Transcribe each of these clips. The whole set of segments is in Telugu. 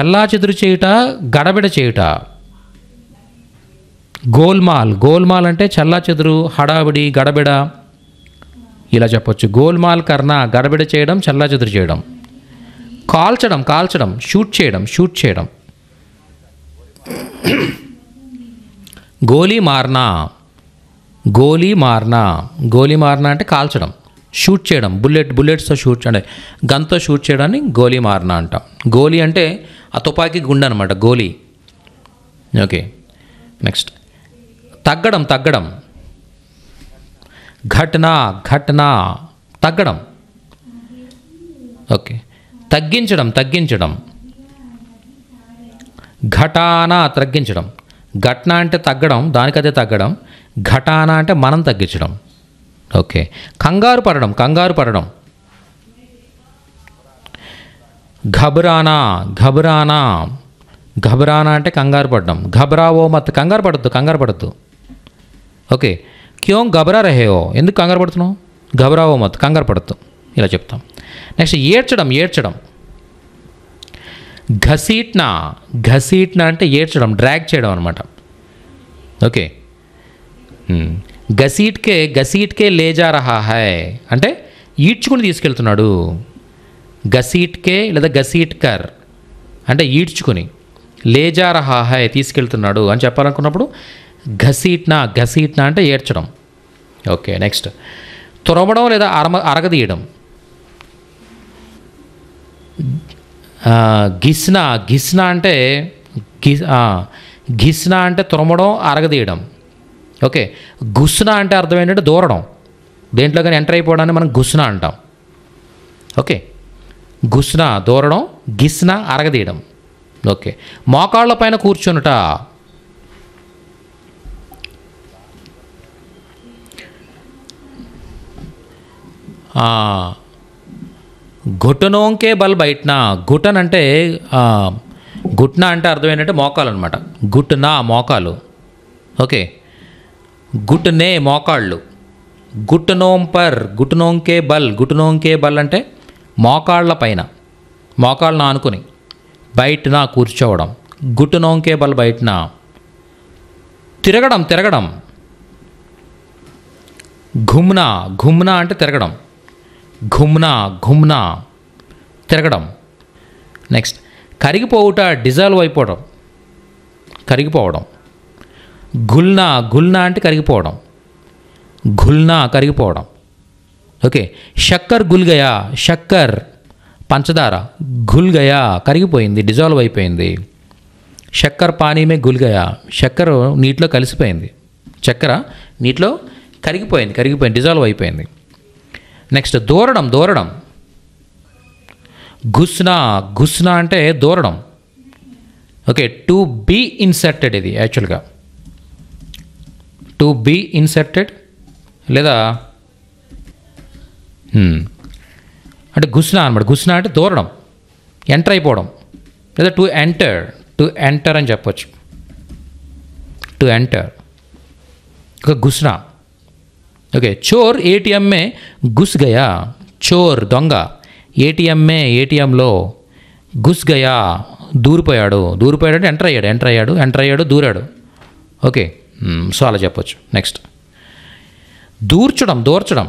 చెదురు చేయుట గడబిడ చేయుట గోల్మాల్ గోల్మాల్ అంటే చెదురు హడావిడి గడబిడ ఇలా చెప్పొచ్చు గోల్మాల్ కర్ణ గడబిడ చేయడం చెదురు చేయడం కాల్చడం కాల్చడం షూట్ చేయడం షూట్ చేయడం గోలీ మార్నా గోలీ మార్నా గోలీ మార్నా అంటే కాల్చడం షూట్ చేయడం బుల్లెట్ బుల్లెట్స్తో షూట్ అంటే గన్తో షూట్ చేయడాన్ని గోలీ మార్నా అంటాం గోలీ అంటే ఆ తుపాకీ గుండె అనమాట గోలీ ఓకే నెక్స్ట్ తగ్గడం తగ్గడం ఘటన ఘటన తగ్గడం ఓకే తగ్గించడం తగ్గించడం ఘటాన తగ్గించడం ఘటన అంటే తగ్గడం దానికదే తగ్గడం ఘటాన అంటే మనం తగ్గించడం ఓకే కంగారు పడడం కంగారు పడడం ఘబరానా ఘబరానా ఘబరానా అంటే కంగారు పడడం ఘబరావో మత్ కంగారు పడద్దు కంగారు పడద్దు ఓకే క్యోం గబరా ఓ ఎందుకు కంగారు పడుతున్నావు గబరావో మత్ కంగారు పడద్దు ఇలా చెప్తాం నెక్స్ట్ ఏడ్చడం ఏడ్చడం ఘసీట్నా ఘసీట్నా అంటే ఏడ్చడం డ్రాగ్ చేయడం అనమాట ఓకే గసీట్కే గసీట్కే లేజా రహా హై అంటే ఈడ్చుకుని తీసుకెళ్తున్నాడు గసీట్కే లేదా గసీట్కర్ అంటే ఈడ్చుకుని లేజారహాహాయ్ తీసుకెళ్తున్నాడు అని చెప్పాలనుకున్నప్పుడు ఘసీట్నా ఘసీట్నా అంటే ఏడ్చడం ఓకే నెక్స్ట్ తురవడం లేదా అరమ అరగదీయడం గిస్నా గిస్నా అంటే గిస్నా అంటే తురమడం అరగదీయడం ఓకే గుస్నా అంటే అర్థం ఏంటంటే దూరడం దేంట్లో కానీ ఎంటర్ అయిపోవడాన్ని మనం గుస్నా అంటాం ఓకే గుస్న దూరడం గిస్న అరగదీయడం ఓకే మోకాళ్ళ పైన కూర్చునుట ఘుటనోంకే బల్ బయటన ఘుటన్ అంటే గుట్న అంటే అర్థం ఏంటంటే మోకాలు అనమాట గుట్నా మోకాలు ఓకే గుట్నే మోకాళ్ళు గుట్నోంపర్ గుట్నోంకే బల్ గుట్నోంకే బల్ అంటే మోకాళ్ల పైన మోకాళ్ళను ఆనుకుని బయటన కూర్చోవడం గుట్టు నోంకేబల్ బయటన తిరగడం తిరగడం ఘుమ్నా ఘుమ్నా అంటే తిరగడం ఘుమ్నా ఘుమ్నా తిరగడం నెక్స్ట్ కరిగిపోవుట డిజాల్వ్ అయిపోవడం కరిగిపోవడం గుల్నా గుల్నా అంటే కరిగిపోవడం ఘుల్నా కరిగిపోవడం ఓకే షక్కర్ గుల్గయా షక్కర్ పంచదార గుల్గయా కరిగిపోయింది డిజాల్వ్ అయిపోయింది షక్కర్ పానీయమే గుల్గయా షక్కర నీటిలో కలిసిపోయింది చక్కెర నీటిలో కరిగిపోయింది కరిగిపోయింది డిజాల్వ్ అయిపోయింది నెక్స్ట్ దూరడం దూరడం ఘుస్నా ఘుస్నా అంటే దూరడం ఓకే టు బీ ఇన్సర్టెడ్ ఇది యాక్చువల్గా టు బీ ఇన్సర్టెడ్ లేదా అంటే గుస్నా అనమాట గుస్నా అంటే దూరడం ఎంటర్ అయిపోవడం లేదా టు ఎంటర్ టు ఎంటర్ అని చెప్పచ్చు టు ఎంటర్ ఒక గుస్నా ఓకే చోర్ ఏటీఎంఏ గుస్గయా గయా చోర్ దొంగ ఏటీఎంఏ ఏటీఎంలో గుస్గయా గయా దూరిపోయాడు దూరిపోయాడు అంటే ఎంటర్ అయ్యాడు ఎంటర్ అయ్యాడు ఎంటర్ అయ్యాడు దూరాడు ఓకే సో అలా చెప్పొచ్చు నెక్స్ట్ దూర్చడం దూర్చడం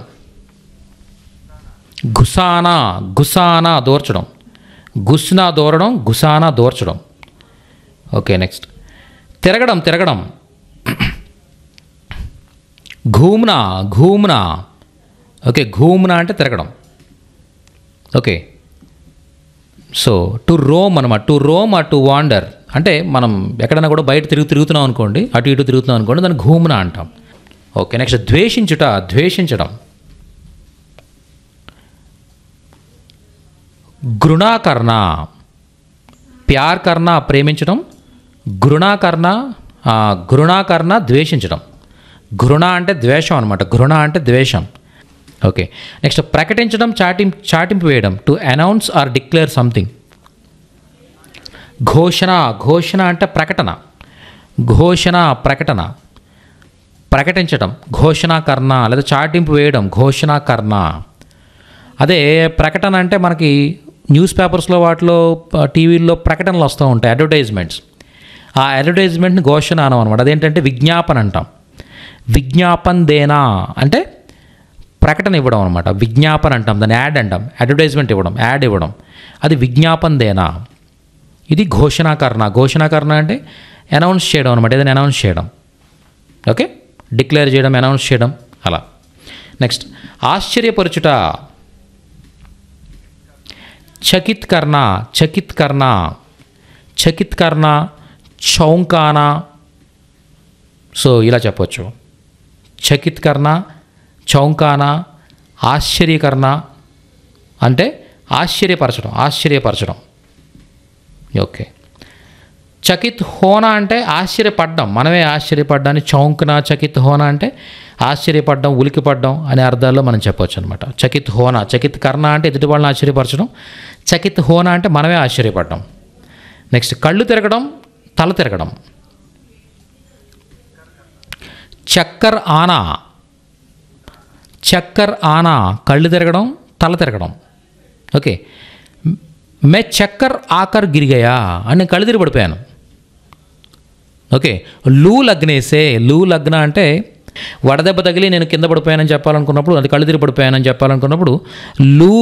గుసానా గుసానా దోర్చడం గుస్నా దోరడం గుసానా దోర్చడం ఓకే నెక్స్ట్ తిరగడం తిరగడం ఘూమ్నా ఘూమ్నా ఓకే ఘూమ్నా అంటే తిరగడం ఓకే సో టు రోమ్ అనమాట to roam or to wander అంటే మనం ఎక్కడైనా కూడా బయట తిరుగు తిరుగుతున్నాం అనుకోండి అటు ఇటు తిరుగుతున్నాం అనుకోండి దాన్ని ఘూమ్నా అంటాం ఓకే నెక్స్ట్ ద్వేషించుట ద్వేషించడం గృణాకర్ణ ప్యార్ కర్ణ ప్రేమించడం గృణాకర్ణ గృణాకర్ణ ద్వేషించడం ఘృణ అంటే ద్వేషం అనమాట ఘృణ అంటే ద్వేషం ఓకే నెక్స్ట్ ప్రకటించడం చాటిం చాటింపు వేయడం to announce or declare something ఘోషణ ఘోషణ అంటే ప్రకటన ఘోషణ ప్రకటన ప్రకటించడం ఘోషణా కర్ణ లేదా చాటింపు వేయడం ఘోషణా కర్ణ అదే ప్రకటన అంటే మనకి న్యూస్ పేపర్స్లో వాటిలో టీవీల్లో ప్రకటనలు వస్తూ ఉంటాయి అడ్వర్టైజ్మెంట్స్ ఆ అడ్వర్టైజ్మెంట్ని ఘోషణానం అనమాట అదేంటంటే విజ్ఞాపన అంటాం విజ్ఞాపన్ దేనా అంటే ప్రకటన ఇవ్వడం అనమాట విజ్ఞాపన అంటాం దాన్ని యాడ్ అంటాం అడ్వర్టైజ్మెంట్ ఇవ్వడం యాడ్ ఇవ్వడం అది విజ్ఞాపన్ దేనా ఇది ఘోషణాకరణ ఘోషణాకరణ అంటే అనౌన్స్ చేయడం అనమాట ఏదైనా అనౌన్స్ చేయడం ఓకే డిక్లేర్ చేయడం అనౌన్స్ చేయడం అలా నెక్స్ట్ ఆశ్చర్యపరచుట చకిత్ కర్ణ చకిత్ కర్ణ చకిత్ కర్ణ చౌంకానా సో ఇలా చెప్పచ్చు చకిత్ కర్ణ చౌంకానా ఆశ్చర్యకర్ణ అంటే ఆశ్చర్యపరచడం ఆశ్చర్యపరచడం ఓకే చకిత్ హోనా అంటే ఆశ్చర్యపడ్డం మనమే ఆశ్చర్యపడ్డాన్ని చౌంకనా చకిత్ హోనా అంటే ఆశ్చర్యపడడం ఉలికిపడడం అనే అర్థాల్లో మనం చెప్పవచ్చు అనమాట చకిత్ హోన చకిత్ కర్ణ అంటే ఎదుటి వాళ్ళని ఆశ్చర్యపరచడం చకిత్ హోన అంటే మనమే ఆశ్చర్యపడడం నెక్స్ట్ కళ్ళు తిరగడం తల తిరగడం చక్కర్ ఆనా చక్కర్ ఆనా కళ్ళు తిరగడం తల తిరగడం ఓకే మే చక్కర్ ఆకర్ గిరిగయా అని నేను కళ్ళు తిరిగి పడిపోయాను ఓకే లూ లగ్నేసే లూ లగ్న అంటే వడదెబ్బ తగిలి నేను కింద పడిపోయానని చెప్పాలనుకున్నప్పుడు అది కళ్ళు తిరిగి చెప్పాలనుకున్నప్పుడు లూ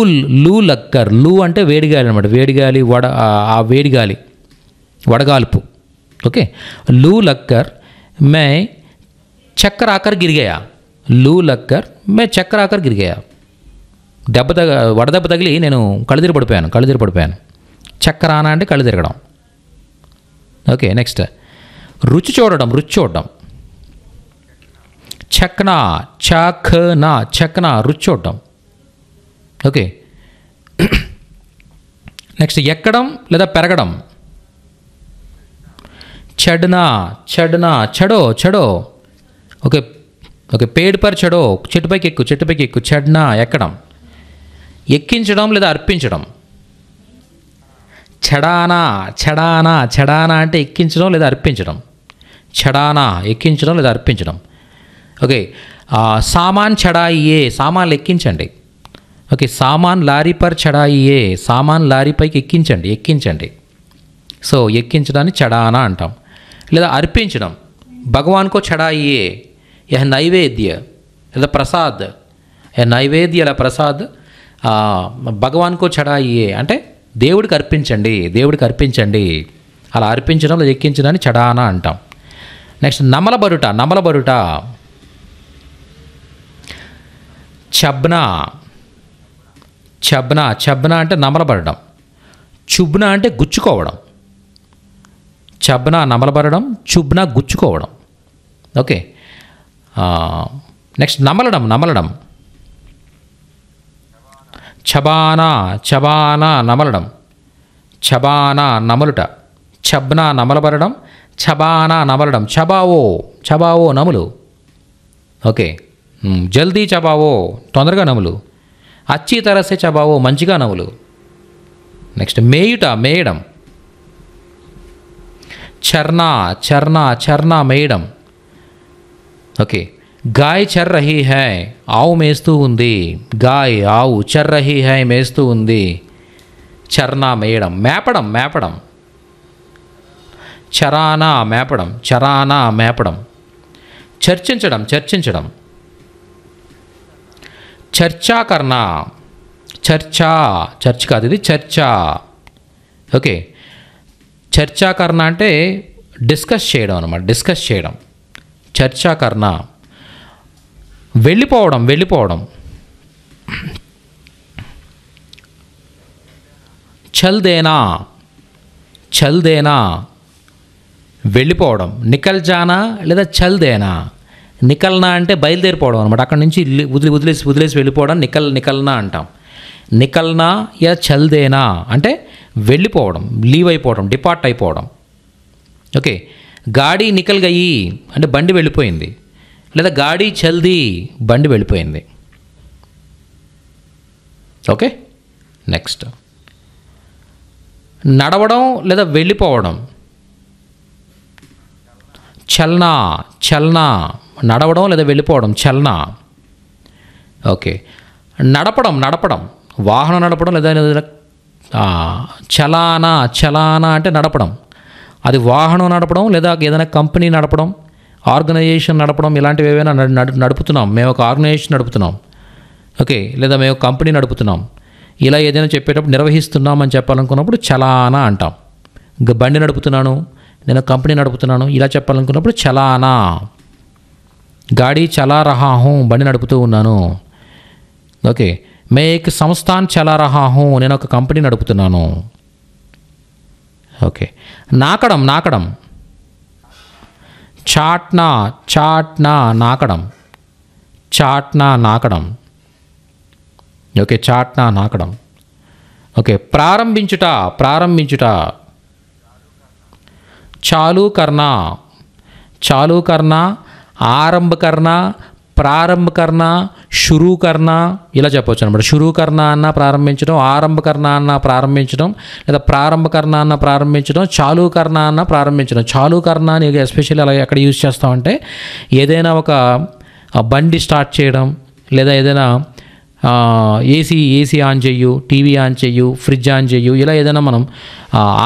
లూ లక్కర్ లూ అంటే వేడిగాలి అనమాట వేడిగాలి వడ ఆ వేడిగాలి వడగాల్పు ఓకే లూ లక్కర్ మే చక్కర ఆకర్ గిరిగాయా లూ లక్కర్ మే చక్కర ఆకర్ గిరిగాయా దెబ్బ తగ వడదెబ్బ తగిలి నేను కళ్ళు పడిపోయాను కళ్ళు పడిపోయాను చక్కరానా అంటే కళ్ళు తిరగడం ఓకే నెక్స్ట్ రుచి చూడడం రుచి చూడడం చక్నా చాఖనా చక్నా రుచి చూడటం ఓకే నెక్స్ట్ ఎక్కడం లేదా పెరగడం చెడ్నా చెడ్నా చెడో చెడో ఓకే ఓకే పేడ్ పర్ చెడో చెట్టుపైకి ఎక్కు చెట్టుపైకి ఎక్కు చెడ్నా ఎక్కడం ఎక్కించడం లేదా అర్పించడం చెడానా చెడానా చెడానా అంటే ఎక్కించడం లేదా అర్పించడం చెడానా ఎక్కించడం లేదా అర్పించడం ఓకే సామాన్ చడాయియే సామాన్ ఎక్కించండి ఓకే సామాన్ లారీ పర్ చడాయియే సామాన్ లారీపైకి ఎక్కించండి ఎక్కించండి సో ఎక్కించడాన్ని చడానా అంటాం లేదా అర్పించడం భగవాన్కో చడాయియే యహ నైవేద్య లేదా ప్రసాద్ యహ నైవేద్యల ప్రసాద్ భగవాన్కో చడాయియే అంటే దేవుడికి అర్పించండి దేవుడికి అర్పించండి అలా అర్పించడం లేదా ఎక్కించడాన్ని చడానా అంటాం నెక్స్ట్ నమలబరుట నమలబరుట చబ్నా చబ్నా చబ్నా అంటే నమలబడడం చుబ్నా అంటే గుచ్చుకోవడం చబ్నా నమలబడడం చుబ్నా గుచ్చుకోవడం ఓకే నెక్స్ట్ నమలడం నమలడం చబానా చబానా నమలడం చబానా నములుట చబ్నా నమలబడడం చబానా నమలడం చబావో చబావో నములు ఓకే జల్దీ చబావో తొందరగా నములు అచ్చి తరసే చబావో మంచిగా నములు నెక్స్ట్ మేయుట మేయడం చర్నా చర్నా చర్నా మేయడం ఓకే గాయ్ చర్రహి హై ఆవు మేస్తూ ఉంది గాయ్ ఆవు చర్రహి హై మేస్తూ ఉంది చర్నా మేయడం మేపడం మేపడం చరానా మేపడం చరానా మేపడం చర్చించడం చర్చించడం చర్చా కర్ణ చర్చా చర్చ్ కాదు ఇది చర్చా ఓకే చర్చా కర్ణ అంటే డిస్కస్ చేయడం అనమాట డిస్కస్ చేయడం చర్చా కర్ణ వెళ్ళిపోవడం వెళ్ళిపోవడం చల్దేనా చల్దేనా వెళ్ళిపోవడం జానా లేదా చల్దేనా నికల్నా అంటే బయలుదేరిపోవడం అనమాట అక్కడి నుంచి వదిలి వదిలేసి వదిలేసి వెళ్ళిపోవడం నికల్ నికల్నా అంటాం నికల్నా యా చల్దేనా అంటే వెళ్ళిపోవడం లీవ్ అయిపోవడం డిపార్ట్ అయిపోవడం ఓకే గాడి నికల్ గయి అంటే బండి వెళ్ళిపోయింది లేదా గాడి చల్ది బండి వెళ్ళిపోయింది ఓకే నెక్స్ట్ నడవడం లేదా వెళ్ళిపోవడం చలనా చలనా నడవడం లేదా వెళ్ళిపోవడం చలనా ఓకే నడపడం నడపడం వాహనం నడపడం లేదా చలానా చలానా అంటే నడపడం అది వాహనం నడపడం లేదా ఏదైనా కంపెనీ నడపడం ఆర్గనైజేషన్ నడపడం ఇలాంటివి ఏవైనా నడుపుతున్నాం మేము ఒక ఆర్గనైజేషన్ నడుపుతున్నాం ఓకే లేదా మేము కంపెనీ నడుపుతున్నాం ఇలా ఏదైనా చెప్పేటప్పుడు నిర్వహిస్తున్నామని చెప్పాలనుకున్నప్పుడు చలానా అంటాం బండి నడుపుతున్నాను నేను కంపెనీ నడుపుతున్నాను ఇలా చెప్పాలనుకున్నప్పుడు చలానా గాడి చలా బండి నడుపుతూ ఉన్నాను ఓకే మే ఏక్ సంస్థాన్ చలా నేను ఒక కంపెనీ నడుపుతున్నాను ఓకే నాకడం నాకడం చాట్నా చాట్నా నాకడం చాట్నా నాకడం ఓకే చాట్నా నాకడం ఓకే ప్రారంభించుట ప్రారంభించుట చాలు కర్ణ చాలు కర్ణ ఆరంభ కర్ణ ప్రారంభ కర్ణ షురూ కర్ణ ఇలా చెప్పవచ్చు అనమాట షురూ కర్ణ అన్న ప్రారంభించడం ఆరంభ కర్ణ అన్న ప్రారంభించడం లేదా ప్రారంభ కర్ణ అన్న ప్రారంభించడం చాలు కర్ణ అన్న ప్రారంభించడం చాలు కర్ణ అని ఎస్పెషల్లీ అలా ఎక్కడ యూజ్ చేస్తామంటే ఏదైనా ఒక బండి స్టార్ట్ చేయడం లేదా ఏదైనా ఏసీ ఏసీ ఆన్ చేయు టీవీ ఆన్ చేయు ఫ్రిడ్జ్ ఆన్ చేయు ఇలా ఏదైనా మనం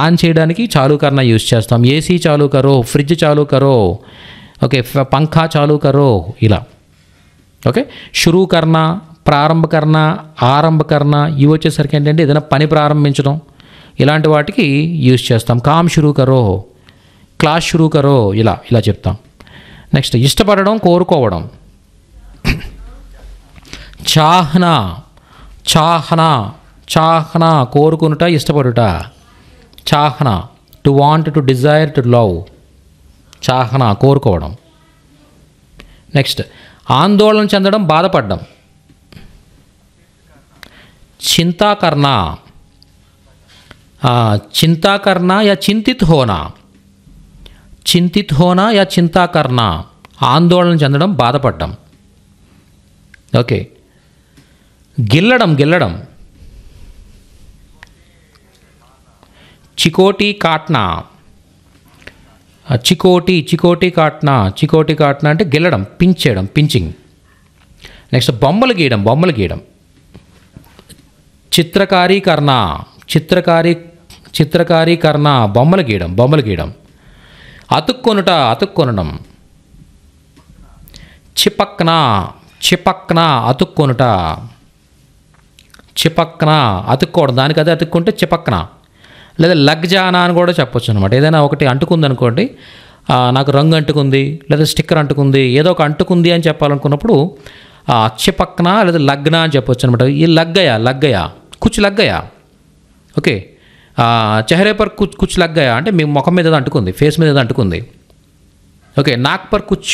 ఆన్ చేయడానికి చాలూకర్న యూజ్ చేస్తాం ఏసీ చాలు కరో ఫ్రిడ్జ్ చాలు కరో ఓకే పంఖా చాలు కరో ఇలా ఓకే షురూ కర్ణ ప్రారంభకరణ ఆరంభకరణ ఇవి వచ్చేసరికి ఏంటంటే ఏదైనా పని ప్రారంభించడం ఇలాంటి వాటికి యూజ్ చేస్తాం కామ్ షురూ కరో క్లాస్ షురూ కరో ఇలా ఇలా చెప్తాం నెక్స్ట్ ఇష్టపడడం కోరుకోవడం చాహ్న చాహన చాహన కోరుకునుట ఇష్టపడుట చాహ్న to want to desire to love చాహన కోరుకోవడం నెక్స్ట్ ఆందోళన చెందడం బాధపడడం చింతాకర్ణ చింతాకర్ణ యా చింతిత్ హోనా చింతిత్ హోనా యా చింతాకర్ణ ఆందోళన చెందడం బాధపడ్డం ఓకే గిల్లడం గిల్లడం చికోటి కాట్నా చికోటి చికోటి కాట్న చికోటి కాట్న అంటే గిల్లడం పించేయడం పించింగ్ నెక్స్ట్ బొమ్మలు గీయడం బొమ్మలు గీయడం చిత్రకారీకరణ చిత్రకారి చిత్రకారీకరణ బొమ్మలు గీయడం బొమ్మలు గీయడం అతుక్కొనుట అతుక్కొనడం చిపక్నా చిపక్నా అతుక్కొనుట చిపక్న అతుక్కోవడం దానికి అదే అతుక్కుంటే చిపక్న లేదా లగ్జానా అని కూడా చెప్పొచ్చు అనమాట ఏదైనా ఒకటి అంటుకుందనుకోండి నాకు రంగు అంటుకుంది లేదా స్టిక్కర్ అంటుకుంది ఏదో ఒక అంటుకుంది అని చెప్పాలనుకున్నప్పుడు చిపక్న లేదా లగ్న అని చెప్పొచ్చు అనమాట ఈ లగ్గయ లగ్గయ కుచ్చు లగ్గయ ఓకే చెహరే పర్ కుచ్ కుచ్ లగ్గయ అంటే మీ ముఖం మీద అంటుకుంది ఫేస్ మీద అంటుకుంది ఓకే నాక్ పర్ కుచ్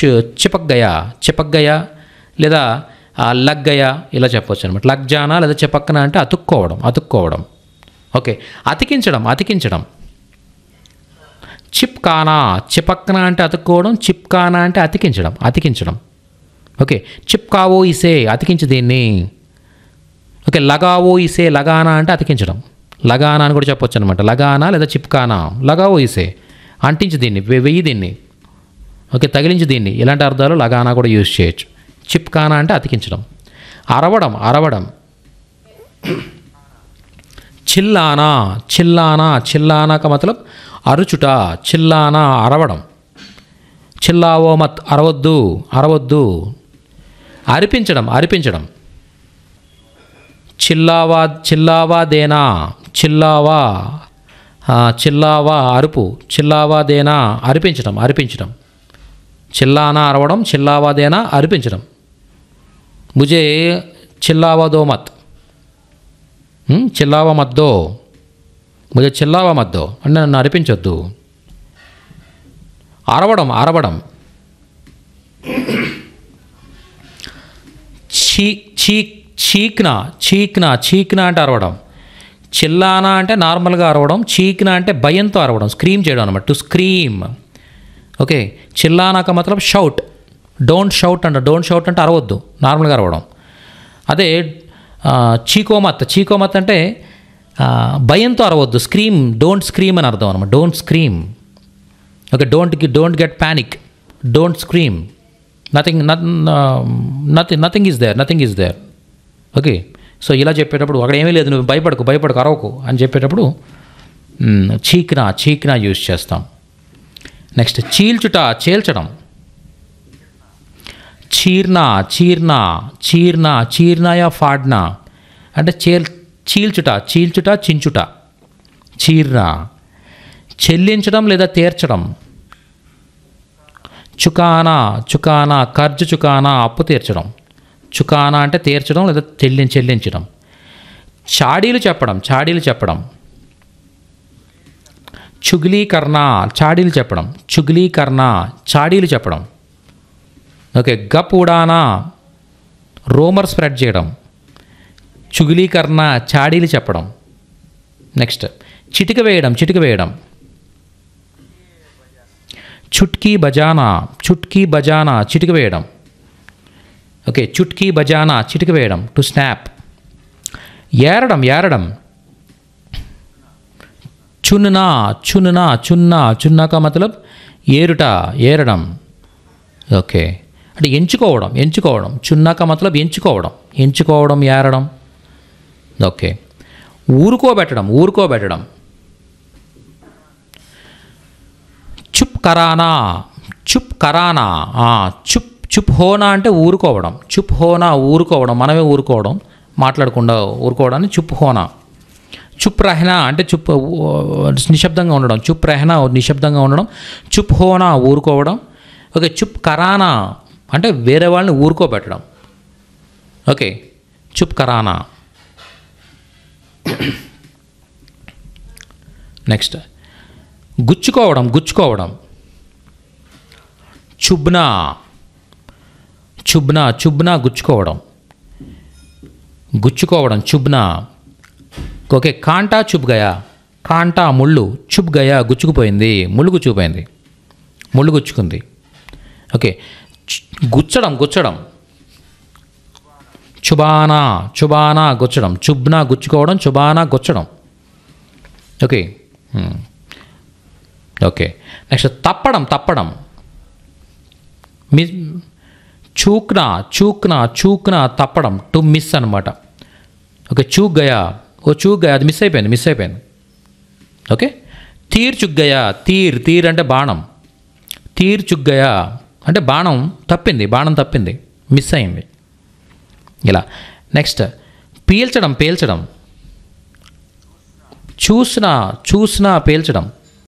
చిపక్ గయా లేదా లగ్గయ ఇలా చెప్పొచ్చు అనమాట లగ్జానా లేదా చెప్పక్కన అంటే అతుక్కోవడం అతుక్కోవడం ఓకే అతికించడం అతికించడం చిప్కానా చిపక్కన అంటే అతుక్కోవడం చిప్కానా అంటే అతికించడం అతికించడం ఓకే చిప్కావో ఇసే అతికించి దీన్ని ఓకే లగావో ఇసే లగానా అంటే అతికించడం లగానా అని కూడా చెప్పొచ్చు అనమాట లగానా లేదా చిప్కానా లగావో ఇసే అంటించి దీన్ని వెయ్యి దీన్ని ఓకే తగిలించి దీన్ని ఇలాంటి అర్థాలు లగానా కూడా యూజ్ చేయొచ్చు చిప్కానా అంటే అతికించడం అరవడం అరవడం చిల్లానా చిల్లానా చిల్లానాక మతలం అరుచుట చిల్లానా అరవడం చిల్లావో మత్ అరవద్దు అరవద్దు అరిపించడం అరిపించడం చిల్లావా చిల్లావాదేనా చిల్లావా చిల్లావా అరుపు చిల్లావాదేనా అరిపించడం అరిపించడం చిల్లానా అరవడం చిల్లావాదేనా అరిపించడం मुझे चिल्लावा दो मत चिल्लावा मत दो मुझे మద్దో అంటే నన్ను అరిపించొద్దు అరవడం అరవడం చీ చీ చీక్నా చీక్నా చీక్నా అంటే అరవడం చిల్లానా అంటే నార్మల్గా అరవడం చీక్నా అంటే భయంతో అరవడం స్క్రీమ్ చేయడం అనమాట టు స్క్రీమ్ ఓకే చిల్లానాక మతలబ్ షౌట్ డోంట్ షౌట్ అంట డోంట్ షౌట్ అంటే అరవద్దు నార్మల్గా అరవడం అదే చీకోమత్ చీకోమత్ అంటే భయంతో అరవద్దు స్క్రీమ్ డోంట్ స్క్రీమ్ అని అర్థం అనమాట don't scream okay don't don't get panic don't scream nothing nothing nothing is there nothing is there okay so ఇలా చెప్పేటప్పుడు అక్కడ ఏమీ లేదు నువ్వు భయపడకు భయపడకు అరవకు అని చెప్పేటప్పుడు చీక్నా చీక్నా యూజ్ చేస్తాం నెక్స్ట్ చీల్చుట చీల్చడం చీర్నా చీర్నా చీర్నా చీర్నాయా ఫాడ్నా అంటే చీల్ చీల్చుట చీల్చుట చించుట చీర్నా చెల్లించడం లేదా తీర్చడం చుకానా చుకానా ఖర్జు చుకానా అప్పు తీర్చడం చుకానా అంటే తీర్చడం లేదా చెల్లి చెల్లించడం చాడీలు చెప్పడం చాడీలు చెప్పడం చుగులీకరణ చాడీలు చెప్పడం చుగులీకరణ చాడీలు చెప్పడం ఓకే గపుడానా రోమర్ స్ప్రెడ్ చేయడం చుగిలీకరణ చాడీలు చెప్పడం నెక్స్ట్ చిటిక వేయడం చిటిక వేయడం చుట్కీ బజానా చుట్కీ బజానా చిటిక వేయడం ఓకే చుట్కీ బజానా చిటిక వేయడం టు స్నాప్ ఏరడం ఏరడం చున్నా చున్నా చున్నా చున్నాక మతలబ్ ఏరుట ఏరడం ఓకే అంటే ఎంచుకోవడం ఎంచుకోవడం చున్నాక మతలబ్ ఎంచుకోవడం ఎంచుకోవడం ఏరడం ఓకే ఊరుకోబెట్టడం ఊరుకోబెట్టడం చుప్ కరానా చుప్ కరానా చుప్ చుప్ హోనా అంటే ఊరుకోవడం చుప్ హోనా ఊరుకోవడం మనమే ఊరుకోవడం మాట్లాడకుండా ఊరుకోవడాన్ని చుప్ హోనా చుప్ రహనా అంటే చుప్ నిశ్శబ్దంగా ఉండడం చుప్ రహనా నిశ్శబ్దంగా ఉండడం చుప్ హోనా ఊరుకోవడం ఓకే చుప్ కరానా అంటే వేరే వాళ్ళని ఊరుకోబెట్టడం ఓకే చుప్ కరానా నెక్స్ట్ గుచ్చుకోవడం గుచ్చుకోవడం చుబ్నా చుబ్నా చుబ్నా గుచ్చుకోవడం గుచ్చుకోవడం చుబ్నా ఓకే కాంటా చుబ్గయా కాంటా ముళ్ళు చుబ్గయా గుచ్చుకుపోయింది ముళ్ళు గుచ్చుకుపోయింది ముళ్ళు గుచ్చుకుంది ఓకే గుచ్చడం గుచ్చడం చుబానా చుబానా గుచ్చడం చుబ్నా గుచ్చుకోవడం చుబానా గుచ్చడం ఓకే ఓకే నెక్స్ట్ తప్పడం తప్పడం మిస్ చూక్నా చూక్నా చూక్నా తప్పడం టు మిస్ అనమాట ఓకే చూక్ గయా ఓ చూక్ గయా అది మిస్ అయిపోయింది మిస్ అయిపోయింది ఓకే తీర్చుగ్గయా గయా తీర్ తీర్ అంటే బాణం తీర్చుగ్గయా అంటే బాణం తప్పింది బాణం తప్పింది మిస్ అయింది ఇలా నెక్స్ట్ పీల్చడం పేల్చడం చూసినా చూసినా పేల్చడం